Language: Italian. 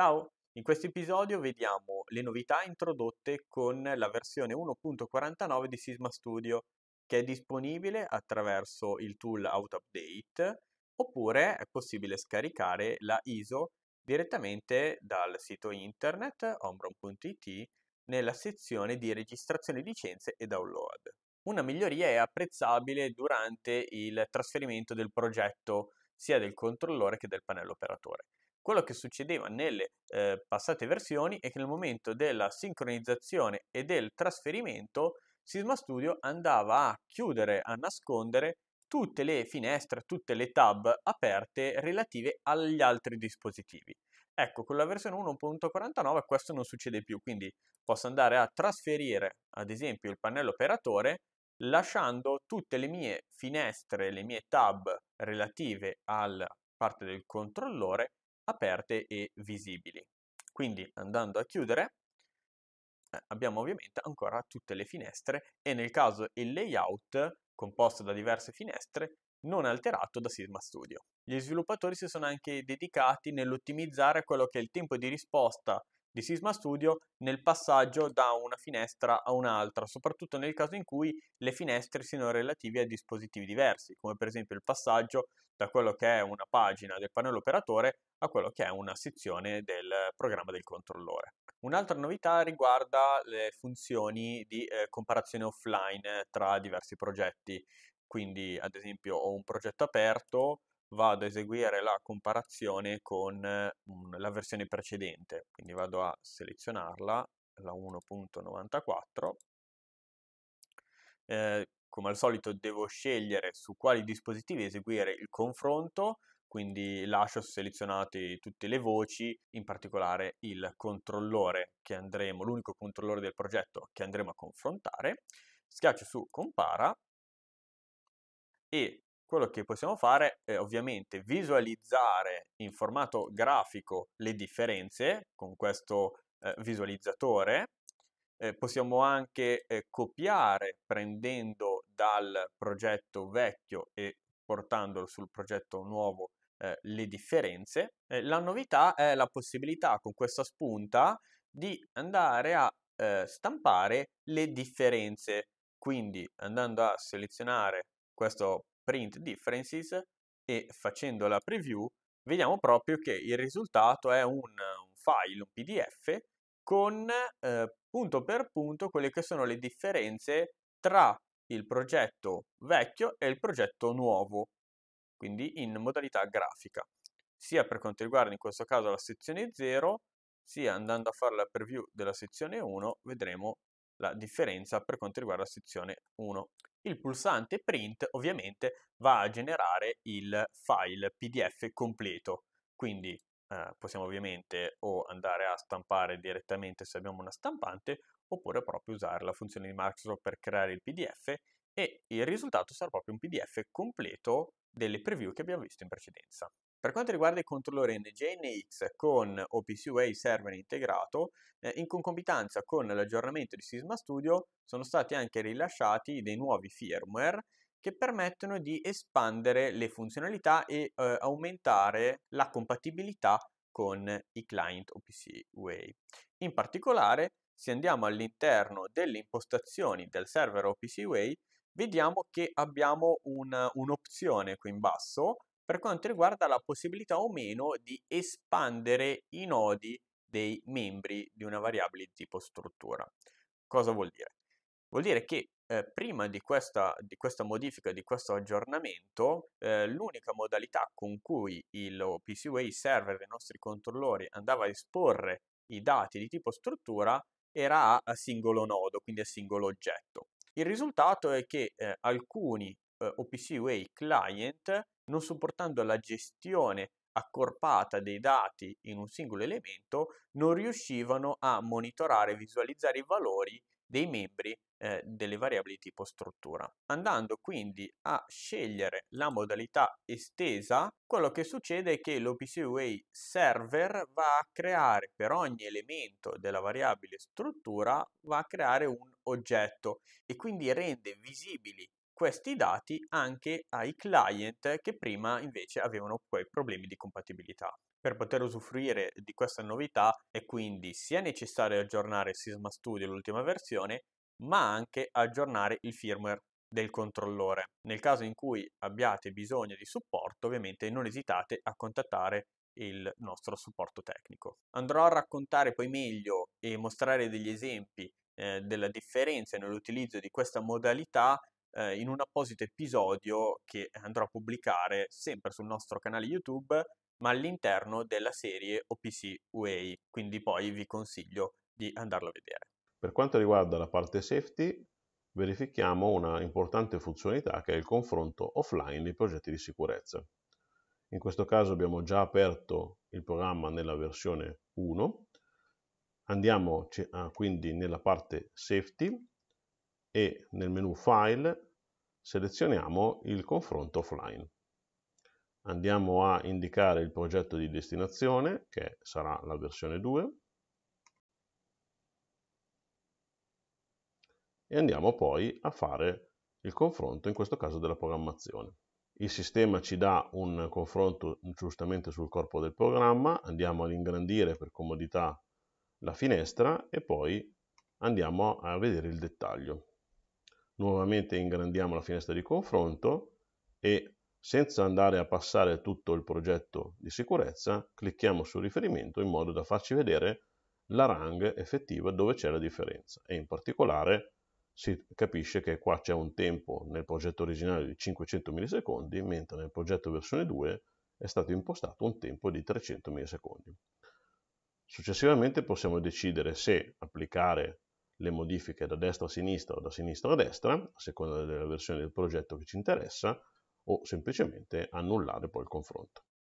Ciao! In questo episodio vediamo le novità introdotte con la versione 1.49 di Sisma Studio, che è disponibile attraverso il tool AutoUpdate, oppure è possibile scaricare la ISO direttamente dal sito internet ombron.it nella sezione di registrazione licenze e download. Una miglioria è apprezzabile durante il trasferimento del progetto sia del controllore che del pannello operatore. Quello che succedeva nelle eh, passate versioni è che nel momento della sincronizzazione e del trasferimento Sisma Studio andava a chiudere, a nascondere tutte le finestre, tutte le tab aperte relative agli altri dispositivi. Ecco, con la versione 1.49 questo non succede più, quindi posso andare a trasferire, ad esempio, il pannello operatore lasciando tutte le mie finestre, le mie tab relative alla parte del controllore aperte e visibili. Quindi andando a chiudere eh, abbiamo ovviamente ancora tutte le finestre e nel caso il layout composto da diverse finestre non alterato da Sigma Studio. Gli sviluppatori si sono anche dedicati nell'ottimizzare quello che è il tempo di risposta di Sisma Studio nel passaggio da una finestra a un'altra, soprattutto nel caso in cui le finestre siano relative a dispositivi diversi, come per esempio il passaggio da quello che è una pagina del pannello operatore a quello che è una sezione del programma del controllore. Un'altra novità riguarda le funzioni di eh, comparazione offline eh, tra diversi progetti, quindi ad esempio ho un progetto aperto, vado a eseguire la comparazione con mhmm, la versione precedente, quindi vado a selezionarla, la 1.94, eh, come al solito devo scegliere su quali dispositivi eseguire il confronto, quindi lascio selezionate tutte le voci, in particolare il controllore che andremo, l'unico controllore del progetto che andremo a confrontare, schiaccio su compara e quello che possiamo fare è ovviamente visualizzare in formato grafico le differenze con questo eh, visualizzatore. Eh, possiamo anche eh, copiare prendendo dal progetto vecchio e portandolo sul progetto nuovo eh, le differenze. Eh, la novità è la possibilità con questa spunta di andare a eh, stampare le differenze. Quindi andando a selezionare questo print differences e facendo la preview vediamo proprio che il risultato è un, un file, un PDF con eh, punto per punto quelle che sono le differenze tra il progetto vecchio e il progetto nuovo, quindi in modalità grafica, sia per quanto riguarda in questo caso la sezione 0, sia andando a fare la preview della sezione 1 vedremo la differenza per quanto riguarda la sezione 1. Il pulsante print ovviamente va a generare il file PDF completo, quindi eh, possiamo ovviamente o andare a stampare direttamente se abbiamo una stampante oppure proprio usare la funzione di Microsoft per creare il PDF e il risultato sarà proprio un PDF completo delle preview che abbiamo visto in precedenza. Per quanto riguarda il controllore NGNX con OPCWay Server integrato, eh, in concomitanza con l'aggiornamento di Sisma Studio sono stati anche rilasciati dei nuovi firmware che permettono di espandere le funzionalità e eh, aumentare la compatibilità con i client OPCWay. In particolare, se andiamo all'interno delle impostazioni del server OPCWay, vediamo che abbiamo una, un'opzione qui in basso per quanto riguarda la possibilità o meno di espandere i nodi dei membri di una variabile di tipo struttura. Cosa vuol dire? Vuol dire che eh, prima di questa, di questa, modifica, di questo aggiornamento, eh, l'unica modalità con cui il PCWay server dei nostri controllori andava a esporre i dati di tipo struttura era a singolo nodo, quindi a singolo oggetto. Il risultato è che eh, alcuni eh, OPC Way client non supportando la gestione accorpata dei dati in un singolo elemento, non riuscivano a monitorare e visualizzare i valori dei membri eh, delle variabili tipo struttura, andando quindi a scegliere la modalità estesa, quello che succede è che l'OPCUA server va a creare per ogni elemento della variabile struttura, va a creare un oggetto e quindi rende visibili questi dati anche ai client che prima invece avevano quei problemi di compatibilità. Per poter usufruire di questa novità è quindi sia necessario aggiornare Sisma Studio l'ultima versione, ma anche aggiornare il firmware del controllore. Nel caso in cui abbiate bisogno di supporto, ovviamente non esitate a contattare il nostro supporto tecnico. Andrò a raccontare poi meglio e mostrare degli esempi eh, della differenza nell'utilizzo di questa modalità eh, in un apposito episodio che andrò a pubblicare sempre sul nostro canale YouTube, ma all'interno della serie OPC UA, quindi poi vi consiglio di andarlo a vedere. Per quanto riguarda la parte safety, verifichiamo una importante funzionalità che è il confronto offline dei progetti di sicurezza. In questo caso abbiamo già aperto il programma nella versione 1, andiamo ah, quindi nella parte safety e nel menu file Selezioniamo il confronto offline. Andiamo a indicare il progetto di destinazione, che sarà la versione 2, e andiamo poi a fare il confronto, in questo caso della programmazione. Il sistema ci dà un confronto giustamente sul corpo del programma, andiamo ad ingrandire per comodità la finestra e poi andiamo a vedere il dettaglio nuovamente ingrandiamo la finestra di confronto e senza andare a passare tutto il progetto di sicurezza, clicchiamo sul riferimento in modo da farci vedere la rang effettiva dove c'è la differenza e in particolare si capisce che qua c'è un tempo nel progetto originale di 500 millisecondi, mentre nel progetto versione 2 è stato impostato un tempo di 300 millisecondi. Successivamente possiamo decidere se applicare le modifiche da destra a sinistra o da sinistra a destra, a seconda della versione del progetto che ci interessa, o semplicemente annullare poi il confronto.